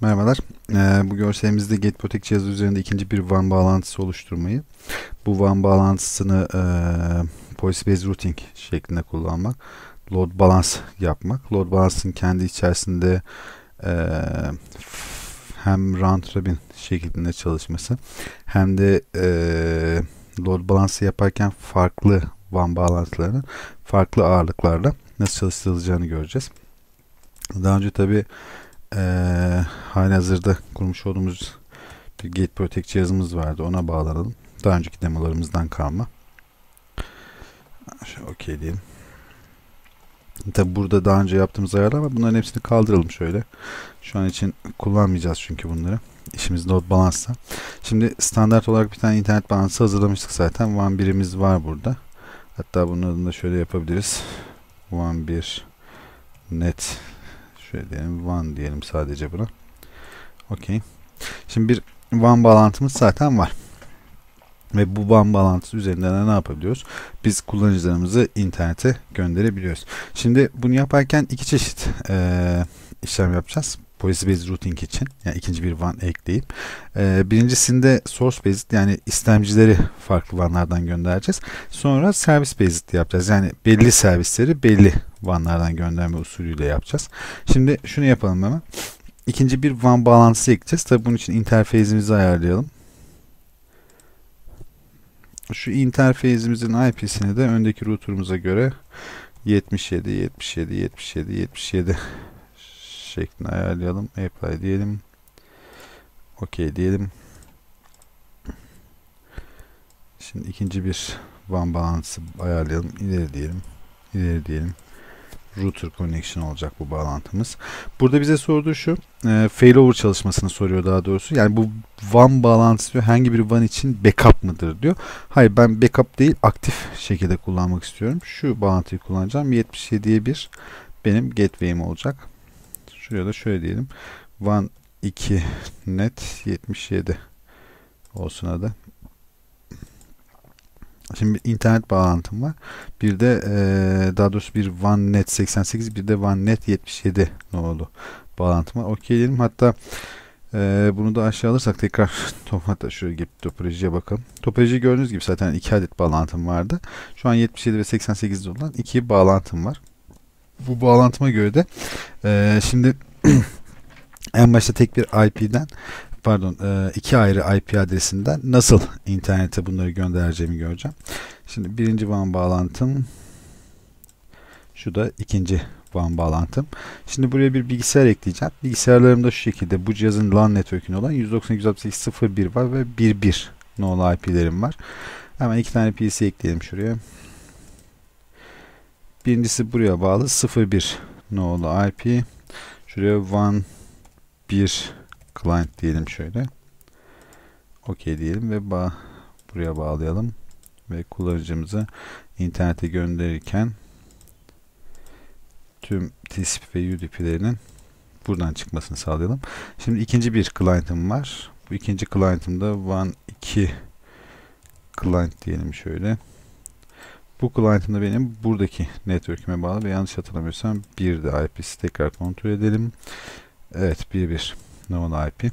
Merhabalar. Ee, bu görselimizde GetProtek cihazı üzerinde ikinci bir WAN bağlantısı oluşturmayı, bu WAN bağlantısını e, Policy-Based Routing şeklinde kullanmak, load balance yapmak. Load balance'ın kendi içerisinde e, hem round robin şeklinde çalışması hem de e, load balansı yaparken farklı WAN bağlantılarının farklı ağırlıklarla nasıl çalıştırılacağını göreceğiz. Daha önce tabii e, hali hazırda kurmuş olduğumuz bir Gate Protect cihazımız vardı. Ona bağlanalım. Daha önceki demolarımızdan kalma. Şöyle okey diyelim. Tabi burada daha önce yaptığımız ayarlar ama bunların hepsini kaldıralım şöyle. Şu an için kullanmayacağız çünkü bunları. İşimiz load balansa. Şimdi standart olarak bir tane internet balansı hazırlamıştık zaten. WAN birimiz var burada. Hatta bunun adını da şöyle yapabiliriz. WAN bir net Şöyle diyelim one diyelim sadece buna. Okey. Şimdi bir one bağlantımız zaten var. Ve bu WAN bağlantısı üzerinden ne yapabiliyoruz? Biz kullanıcılarımızı internete gönderebiliyoruz. Şimdi bunu yaparken iki çeşit e, işlem yapacağız policy based routing için yani ikinci bir van ekleyip e, birincisinde source based yani istemcileri farklı vanlardan göndereceğiz. Sonra service based yapacağız. Yani belli servisleri belli vanlardan gönderme usulüyle yapacağız. Şimdi şunu yapalım hemen. İkinci bir van bağlantısı ekleyeceğiz. Tabi bunun için interfezimizi ayarlayalım. Şu interfezimizin IP'sini de öndeki router'ımıza göre 77 77 77 77 şeklinde ayarlayalım. Apply diyelim. OK diyelim. Şimdi ikinci bir WAN bağlantısı ayarlayalım. İleri diyelim. İleri diyelim. Router connection olacak bu bağlantımız. Burada bize sorduğu şu. E, failover çalışmasını soruyor daha doğrusu. Yani bu WAN bağlantısı diyor. Hangi bir WAN için backup mıdır diyor. Hayır ben backup değil aktif şekilde kullanmak istiyorum. Şu bağlantıyı kullanacağım. 77'ye 1 benim gateway'im olacak. Şuraya da şöyle diyelim. Van 2 net 77 olsun adı. Şimdi bir internet bağlantım var. Bir de e, daha doğrusu bir OneNet 88 bir de OneNet 77 nolu bağlantım var. Okey diyelim. Hatta e, bunu da aşağı alırsak tekrar hatta şöyle gelip topolojiye bakalım. Topoloji gördüğünüz gibi zaten iki adet bağlantım vardı. Şu an 77 ve 88'de olan iki bağlantım var bu bağlantıma göre de e, şimdi en başta tek bir IP'den pardon e, iki ayrı IP adresinden nasıl internete bunları göndereceğimi göreceğim. Şimdi birinci WAN bağlantım şu da ikinci WAN bağlantım. Şimdi buraya bir bilgisayar ekleyeceğim. Bilgisayarlarımda şu şekilde bu cihazın LAN network'ün olan 192.168.0.1 var ve 1.1 nolu IP'lerim var. Hemen iki tane PC ekleyelim şuraya. Birincisi buraya bağlı 01 nolu IP. Şuraya 1 client diyelim şöyle. OK diyelim ve ba buraya bağlayalım. Ve kullanıcımızı internete gönderirken tüm TCP ve UDP'lerinin buradan çıkmasını sağlayalım. Şimdi ikinci bir client'ım var. Bu ikinci client'ımda 1 2 client diyelim şöyle. Bu client'ım da benim buradaki network'üme bağlı ve yanlış hatırlamıyorsam bir de IP'si tekrar kontrol edelim. Evet bir bir non IP.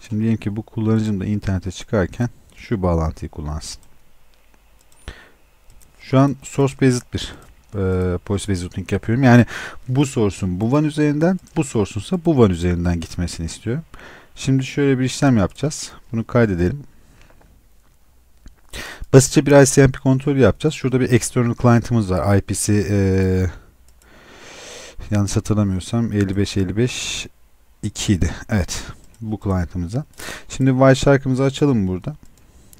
Şimdi diyelim ki bu kullanıcım da internete çıkarken şu bağlantıyı kullansın. Şu an source based bir e, policy based routing yapıyorum. Yani bu source'un bu van üzerinden, bu source'unsa bu van üzerinden gitmesini istiyorum. Şimdi şöyle bir işlem yapacağız. Bunu kaydedelim. Basitçe bir ICMP kontrolü yapacağız. Şurada bir external client'ımız var. IP'si e, yanlış hatırlamıyorsam 5555 2 idi. Evet. Bu client'ımıza. Şimdi while şarkımızı açalım burada.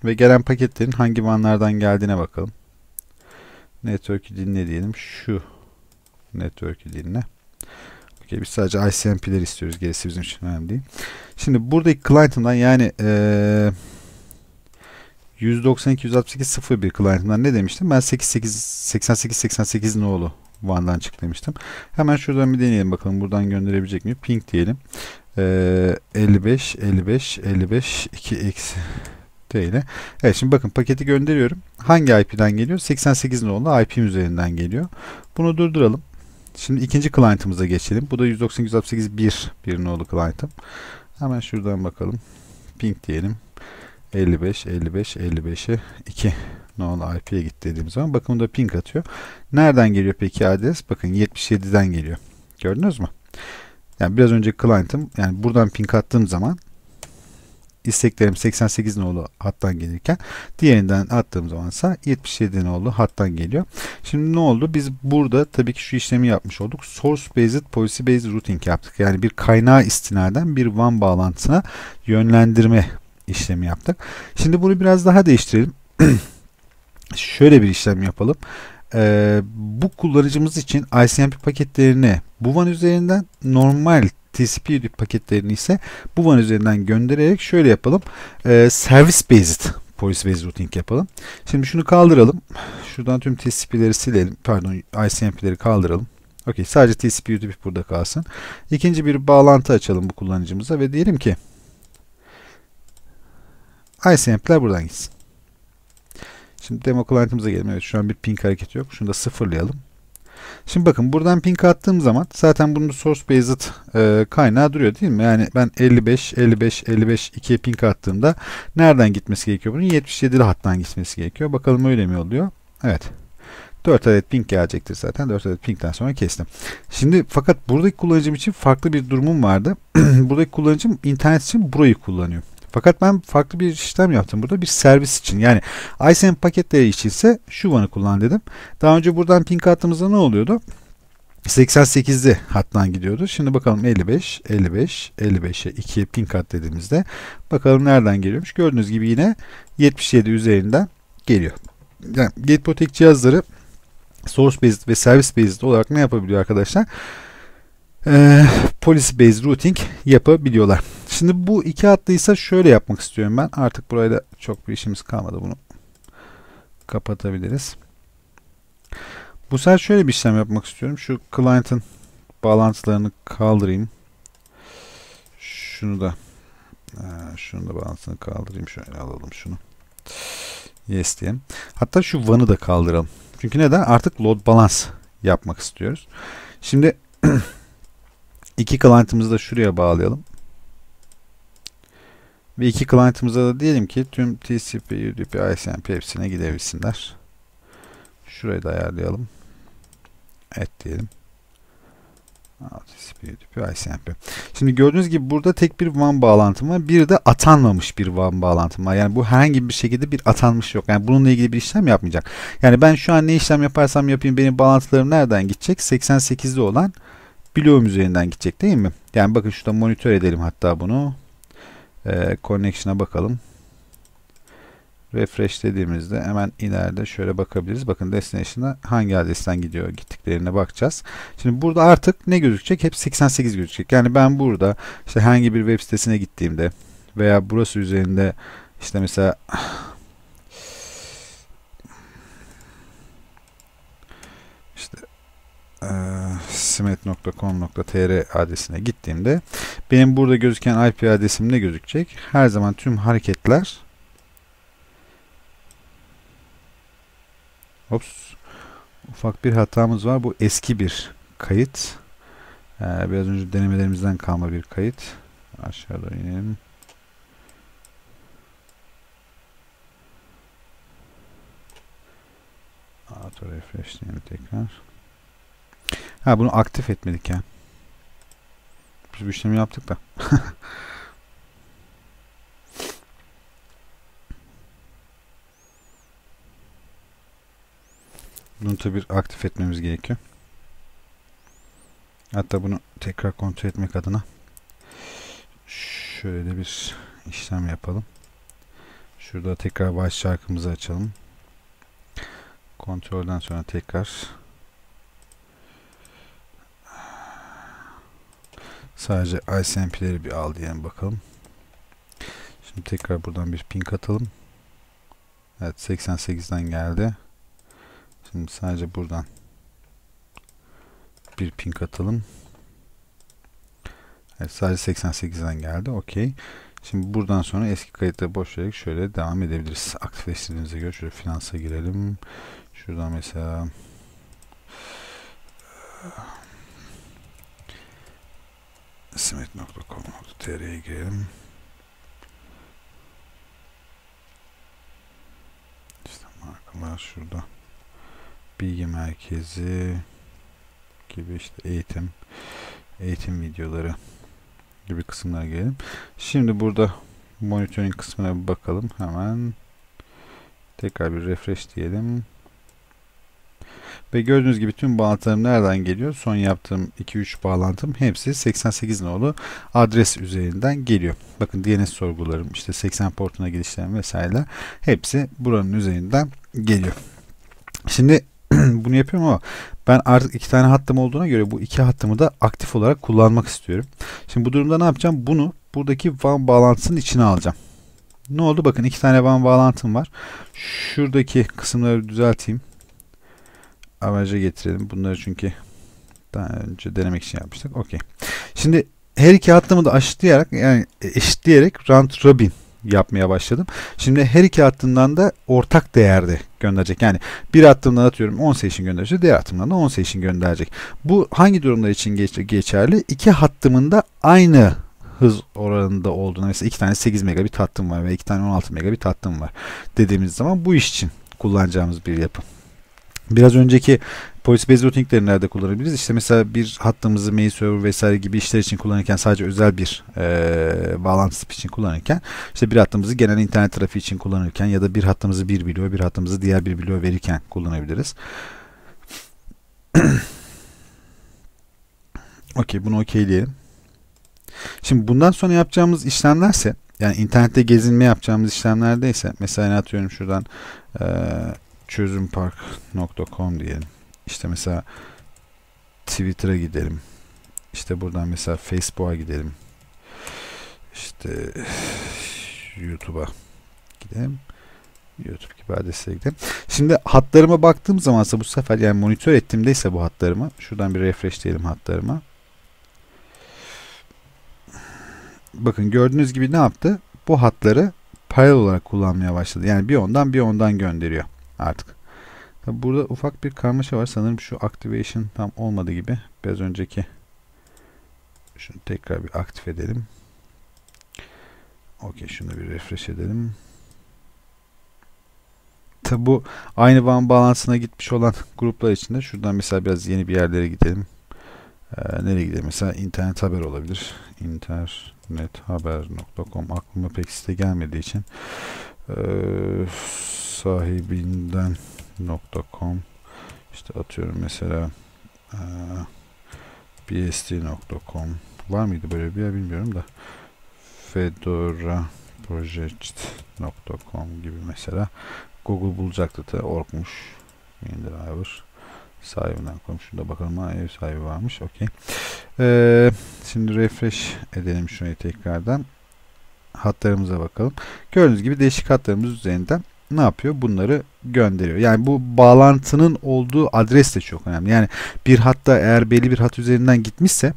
Ve gelen paketlerin hangi vanlardan geldiğine bakalım. Network'ü dinle diyelim. Şu network'ü dinle. Okey biz sadece ICMP'ler istiyoruz. Gerisi bizim için önemli değil. Şimdi buradaki client'ından yani eee 192 168 01 client'ından ne demiştim? Ben 88 88 88 nolu Van'dan çık demiştim. Hemen şuradan bir deneyelim bakalım buradan gönderebilecek mi? Ping diyelim. Ee, 55 55 55 2 eksi ile. Evet şimdi bakın paketi gönderiyorum. Hangi IP'den geliyor? 88 nolu IP'm üzerinden geliyor. Bunu durduralım. Şimdi ikinci client'ımıza geçelim. Bu da 192.168.1 bir nolu client'ım. Hemen şuradan bakalım. Ping diyelim. 55 55 55'e 2 numalı IP'ye git dediğim zaman bakın burada ping atıyor. Nereden geliyor peki adres? Bakın 77'den geliyor. Gördünüz mü? Yani biraz önce client'ım yani buradan ping attığım zaman isteklerim 88 nolu hattan gelirken diğerinden attığım zamansa 77 nolu hattan geliyor. Şimdi ne oldu? Biz burada tabii ki şu işlemi yapmış olduk. Source based policy based routing yaptık. Yani bir kaynağı istinaden bir WAN bağlantısına yönlendirme işlemi yaptık. Şimdi bunu biraz daha değiştirelim. Şöyle bir işlem yapalım. Ee, bu kullanıcımız için ICMP paketlerini Buvan üzerinden normal TCP paketlerini ise Buvan üzerinden göndererek şöyle yapalım. Ee, service based policy based routing yapalım. Şimdi şunu kaldıralım. Şuradan tüm TCP'leri silelim. Pardon ICMP'leri kaldıralım. Okey sadece TCP UDP burada kalsın. İkinci bir bağlantı açalım bu kullanıcımıza ve diyelim ki iSample'ler buradan gitsin. Şimdi demo client'ımıza gelelim. Evet şu an bir ping hareketi yok. Şunu da sıfırlayalım. Şimdi bakın buradan ping attığım zaman zaten bunun source based e, kaynağı duruyor değil mi? Yani ben 55, 55, 55 2'ye ping attığımda nereden gitmesi gerekiyor? Bunun 77'li hattan gitmesi gerekiyor. Bakalım öyle mi oluyor? Evet. 4 adet ping gelecektir zaten. 4 adet pingden sonra kestim. Şimdi fakat buradaki kullanıcım için farklı bir durumum vardı. buradaki kullanıcım internet için burayı kullanıyor. Fakat ben farklı bir işlem yaptım burada. Bir servis için. Yani ISM paketleri içinse şu vanı kullan dedim. Daha önce buradan ping attığımızda ne oluyordu? 88'de hattan gidiyordu. Şimdi bakalım 55, 55, 55'e 2'ye pin kat dediğimizde bakalım nereden geliyormuş. Gördüğünüz gibi yine 77 üzerinden geliyor. Yani Gatepotek cihazları source based ve service based olarak ne yapabiliyor arkadaşlar? Ee, policy based routing yapabiliyorlar. Şimdi bu iki hattıysa şöyle yapmak istiyorum ben. Artık burayla çok bir işimiz kalmadı bunu. Kapatabiliriz. Bu sefer şöyle bir işlem yapmak istiyorum. Şu client'ın bağlantılarını kaldırayım. Şunu da e, şunu da bağlantısını kaldırayım. Şöyle alalım şunu. Yes diyelim. Hatta şu van'ı da kaldıralım. Çünkü neden? Artık load balance yapmak istiyoruz. Şimdi iki client'ımızı da şuraya bağlayalım. Bir iki client'ımıza da diyelim ki tüm TCP, UDP, ISMP hepsine gidebilsinler. Şurayı da ayarlayalım. Evet diyelim. TCP, UDP, Şimdi gördüğünüz gibi burada tek bir WAN bağlantım var. Bir de atanmamış bir WAN bağlantım var. Yani bu herhangi bir şekilde bir atanmış yok. Yani bununla ilgili bir işlem yapmayacak. Yani ben şu an ne işlem yaparsam yapayım benim bağlantılarım nereden gidecek? 88'de olan bloğum üzerinden gidecek değil mi? Yani bakın şurada monitör edelim hatta bunu e, connection'a bakalım. Refresh dediğimizde hemen ileride şöyle bakabiliriz. Bakın destination'a hangi adresten gidiyor gittiklerine bakacağız. Şimdi burada artık ne gözükecek? Hep 88 gözükecek. Yani ben burada işte hangi bir web sitesine gittiğimde veya burası üzerinde işte mesela işte e, smet.com.tr adresine gittiğimde benim burada gözüken IP adresim ne gözükecek? Her zaman tüm hareketler Ops. Ufak bir hatamız var. Bu eski bir kayıt. Ee, biraz önce denemelerimizden kalma bir kayıt. Aşağıda doğru inelim. Auto refreshleyelim tekrar. Ha bunu aktif etmedik yani. Biz bu işlemi yaptık da. Bunu tabi aktif etmemiz gerekiyor. Hatta bunu tekrar kontrol etmek adına şöyle de bir işlem yapalım. Şurada tekrar baş şarkımızı açalım. Kontrolden sonra tekrar Sadece ISMP'leri bir al diyelim bakalım. Şimdi tekrar buradan bir ping atalım. Evet 88'den geldi. Şimdi sadece buradan bir ping atalım. Evet, sadece 88'den geldi. Okey. Şimdi buradan sonra eski kayıtları boş vererek şöyle devam edebiliriz. Aktifleştirdiğimize göre şöyle finansa girelim. Şuradan mesela simit.com.tr'ye girelim. İşte markalar şurada. Bilgi merkezi gibi işte eğitim eğitim videoları gibi kısımlara gelelim. Şimdi burada monitoring kısmına bakalım. Hemen tekrar bir refresh diyelim. Ve gördüğünüz gibi tüm bağlantılarım nereden geliyor? Son yaptığım 2-3 bağlantım hepsi 88 nolu adres üzerinden geliyor. Bakın DNS sorgularım işte 80 portuna girişlerim vesaire hepsi buranın üzerinden geliyor. Şimdi bunu yapıyorum ama ben artık iki tane hattım olduğuna göre bu iki hattımı da aktif olarak kullanmak istiyorum. Şimdi bu durumda ne yapacağım? Bunu buradaki WAN bağlantısının içine alacağım. Ne oldu? Bakın iki tane WAN bağlantım var. Şuradaki kısımları düzelteyim amaca getirelim. Bunları çünkü daha önce denemek için yapmıştık. Okey. Şimdi her iki hattımı da aşıtlayarak yani eşitleyerek round robin yapmaya başladım. Şimdi her iki hattından da ortak değerde gönderecek. Yani bir hattımdan atıyorum 10 session gönderecek. Diğer hattımdan da 10 session gönderecek. Bu hangi durumlar için geçerli? İki hattımın da aynı hız oranında olduğuna mesela iki tane 8 megabit hattım var ve iki tane 16 megabit hattım var dediğimiz zaman bu iş için kullanacağımız bir yapı. Biraz önceki Policy Based Routing'leri nerede kullanabiliriz? İşte mesela bir hattımızı mail server vesaire gibi işler için kullanırken sadece özel bir e, bağlantı tipi için kullanırken işte bir hattımızı genel internet trafiği için kullanırken ya da bir hattımızı bir biliyor bir hattımızı diğer bir biliyor verirken kullanabiliriz. Okey bunu okeyleyelim. Şimdi bundan sonra yapacağımız işlemlerse yani internette gezinme yapacağımız işlemlerdeyse ise mesela atıyorum şuradan eee çözümpark.com diyelim. İşte mesela Twitter'a gidelim. İşte buradan mesela Facebook'a gidelim. İşte YouTube'a gidelim. YouTube gibi adreslere gidelim. Şimdi hatlarıma baktığım zaman ise bu sefer yani monitör ettiğimde ise bu hatlarımı şuradan bir refresh diyelim hatlarıma. Bakın gördüğünüz gibi ne yaptı? Bu hatları paralel olarak kullanmaya başladı. Yani bir ondan bir ondan gönderiyor artık. Tabi burada ufak bir karmaşa var. Sanırım şu activation tam olmadı gibi. Biraz önceki şunu tekrar bir aktif edelim. Okey şunu bir refresh edelim. Tabi bu aynı van balansına gitmiş olan gruplar içinde şuradan mesela biraz yeni bir yerlere gidelim. Ee, nereye gidelim? Mesela internet haber olabilir. internethaber.com aklıma pek site gelmediği için ee, sahibinden.com işte atıyorum mesela e, bsd.com var mıydı böyle bir yer bilmiyorum da fedora project.com gibi mesela Google bulacaktı da orkmuş driver sahibinden komşuda bakalım ha ev sahibi varmış okey ee, şimdi refresh edelim şurayı tekrardan hatlarımıza bakalım gördüğünüz gibi değişik hatlarımız üzerinden ne yapıyor? Bunları gönderiyor. Yani bu bağlantının olduğu adres de çok önemli. Yani bir hatta eğer belli bir hat üzerinden gitmişse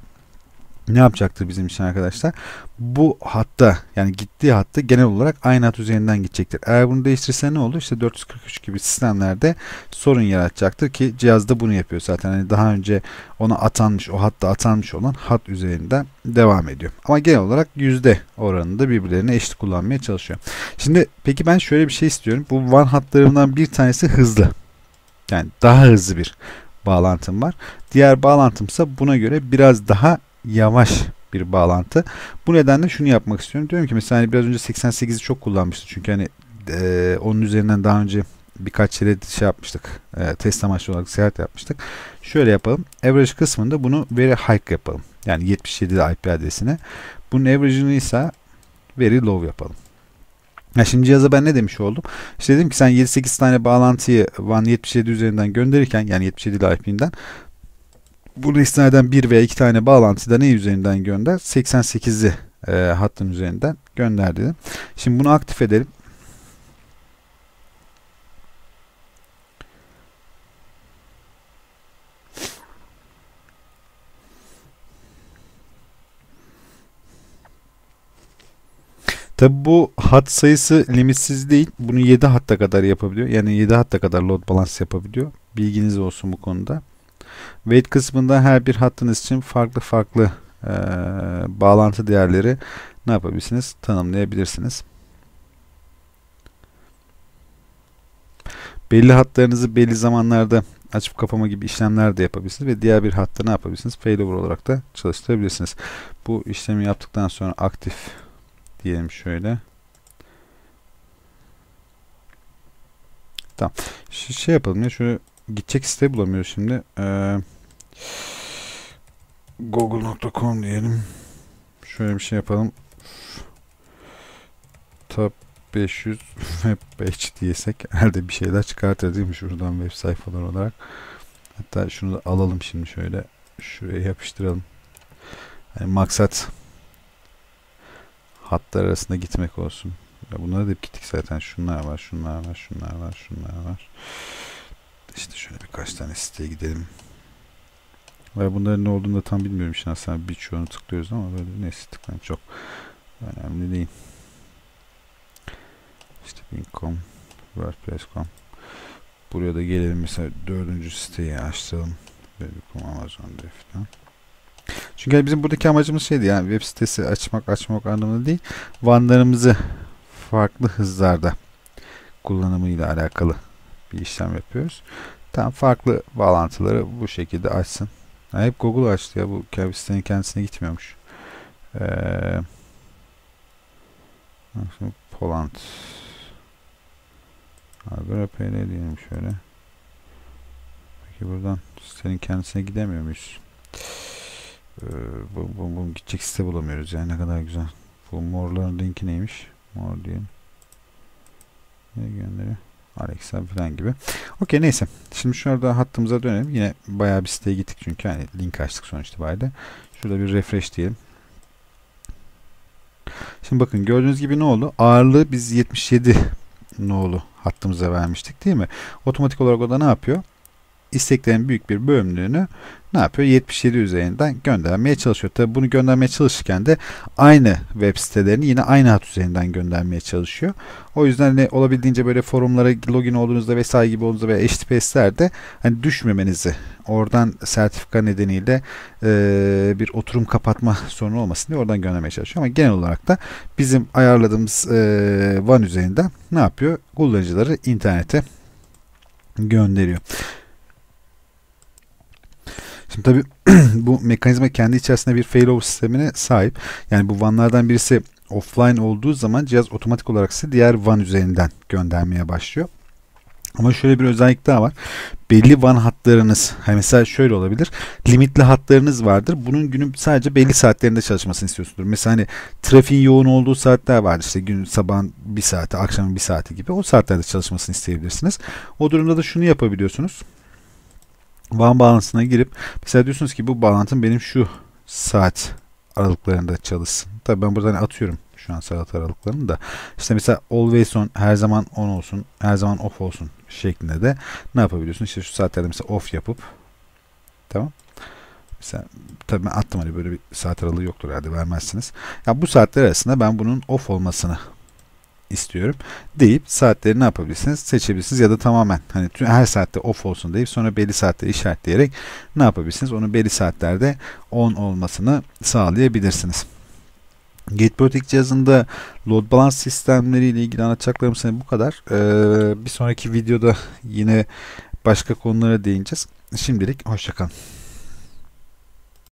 ne yapacaktı bizim için arkadaşlar? Bu hatta yani gittiği hatta genel olarak aynı hat üzerinden gidecektir. Eğer bunu değiştirirse ne olur? İşte 443 gibi sistemlerde sorun yaratacaktır ki cihazda bunu yapıyor zaten. Yani daha önce ona atanmış o hatta atanmış olan hat üzerinden devam ediyor. Ama genel olarak yüzde oranında birbirlerine eşit kullanmaya çalışıyor. Şimdi peki ben şöyle bir şey istiyorum. Bu van hatlarından bir tanesi hızlı. Yani daha hızlı bir bağlantım var. Diğer bağlantımsa buna göre biraz daha yavaş bir bağlantı. Bu nedenle şunu yapmak istiyorum. Diyorum ki mesela hani biraz önce 88'i çok kullanmıştı. Çünkü hani e, onun üzerinden daha önce birkaç yere şey yapmıştık. E, test amaçlı olarak seyahat yapmıştık. Şöyle yapalım. Average kısmında bunu veri high yapalım. Yani 77 IP adresine. Bunun average'ını ise veri low yapalım. Ya şimdi cihaza ben ne demiş oldum? İşte dedim ki sen 7-8 tane bağlantıyı WAN 77 üzerinden gönderirken yani 77 IP'inden bunu istinaden bir veya iki tane bağlantı da ne üzerinden gönder? 88'i e, hattın üzerinden gönder dedim. Şimdi bunu aktif edelim. Tabi bu hat sayısı limitsiz değil. Bunu 7 hatta kadar yapabiliyor. Yani 7 hatta kadar load balance yapabiliyor. Bilginiz olsun bu konuda. Weight kısmında her bir hattınız için farklı farklı e, bağlantı değerleri ne yapabilirsiniz? Tanımlayabilirsiniz. Belli hatlarınızı belli zamanlarda açıp kapama gibi işlemler de yapabilirsiniz ve diğer bir hatta ne yapabilirsiniz? Failover olarak da çalıştırabilirsiniz. Bu işlemi yaptıktan sonra aktif diyelim şöyle. Tamam. Ş şey yapalım ya şöyle gidecek site bulamıyor şimdi. Ee, Google.com diyelim. Şöyle bir şey yapalım. Top 500 web page diyesek herhalde bir şeyler çıkartır değil mi şuradan web sayfalar olarak. Hatta şunu da alalım şimdi şöyle. Şuraya yapıştıralım. Yani maksat hatlar arasında gitmek olsun. Ya bunlara da hep gittik zaten. Şunlar var, şunlar var, şunlar var, şunlar var. Birkaç tane siteye gidelim. Ve bunların ne olduğunu da tam bilmiyorum. Şimdi aslında birçoğunu tıklıyoruz ama böyle neyse tıklan çok önemli değil. İşte Bing.com, WordPress.com. Buraya da gelelim mesela dördüncü siteyi açtım. Web.com, Amazon falan. Çünkü hani bizim buradaki amacımız şeydi yani web sitesi açmak açmak anlamında değil. Vanlarımızı farklı hızlarda kullanımıyla alakalı bir işlem yapıyoruz. Tam farklı bağlantıları bu şekilde açsın. Ha, hep Google açtı ya bu sitenin kendisine gitmiyormuş. Ee, Poland. Agrapay PL diyelim şöyle. Peki buradan senin kendisine gidemiyor muyuz? Ee, bu, bu, bu gidecek site bulamıyoruz yani ne kadar güzel. Bu morların linki neymiş? Mor diyelim. Ne gönderiyor? Alexa falan gibi. Okey neyse. Şimdi şurada hattımıza dönelim. Yine bayağı bir siteye gittik çünkü hani link açtık sonuç itibariyle. Şurada bir refresh diyelim. Şimdi bakın gördüğünüz gibi ne oldu? Ağırlığı biz 77 nolu hattımıza vermiştik değil mi? Otomatik olarak o da ne yapıyor? isteklerin büyük bir bölümlüğünü ne yapıyor? 77 üzerinden göndermeye çalışıyor. Tabi bunu göndermeye çalışırken de aynı web sitelerini yine aynı hat üzerinden göndermeye çalışıyor. O yüzden hani olabildiğince böyle forumlara login olduğunuzda vesaire gibi olduğunuzda veya HTTPS'lerde hani düşmemenizi oradan sertifika nedeniyle e, bir oturum kapatma sorunu olmasın diye oradan göndermeye çalışıyor. Ama genel olarak da bizim ayarladığımız e, WAN üzerinden ne yapıyor? Kullanıcıları internete gönderiyor. Şimdi tabii bu mekanizma kendi içerisinde bir failover sistemine sahip. Yani bu vanlardan birisi offline olduğu zaman cihaz otomatik olarak size diğer van üzerinden göndermeye başlıyor. Ama şöyle bir özellik daha var. Belli van hatlarınız, hani mesela şöyle olabilir. Limitli hatlarınız vardır. Bunun günün sadece belli saatlerinde çalışmasını istiyorsunuz. Mesela hani trafiğin yoğun olduğu saatler vardır. İşte gün sabahın bir saati, akşamın bir saati gibi. O saatlerde çalışmasını isteyebilirsiniz. O durumda da şunu yapabiliyorsunuz. Van balansına girip mesela diyorsunuz ki bu bağlantım benim şu saat aralıklarında çalışsın. Tabii ben buradan hani atıyorum şu an saat aralıklarını da. İşte mesela always on her zaman on olsun, her zaman off olsun şeklinde de ne yapabiliyorsun? İşte şu saatlerde mesela off yapıp tamam. Mesela tabii ben attım hani böyle bir saat aralığı yoktur herhalde vermezsiniz. Ya bu saatler arasında ben bunun off olmasını istiyorum deyip saatleri ne yapabilirsiniz? Seçebilirsiniz ya da tamamen hani her saatte off olsun deyip sonra belli saatleri işaretleyerek ne yapabilirsiniz? onu belli saatlerde on olmasını sağlayabilirsiniz. Gitprotek cihazında load balance sistemleri ile ilgili anlatacaklarım size bu kadar. Ee, bir sonraki videoda yine başka konulara değineceğiz. Şimdilik hoşçakalın.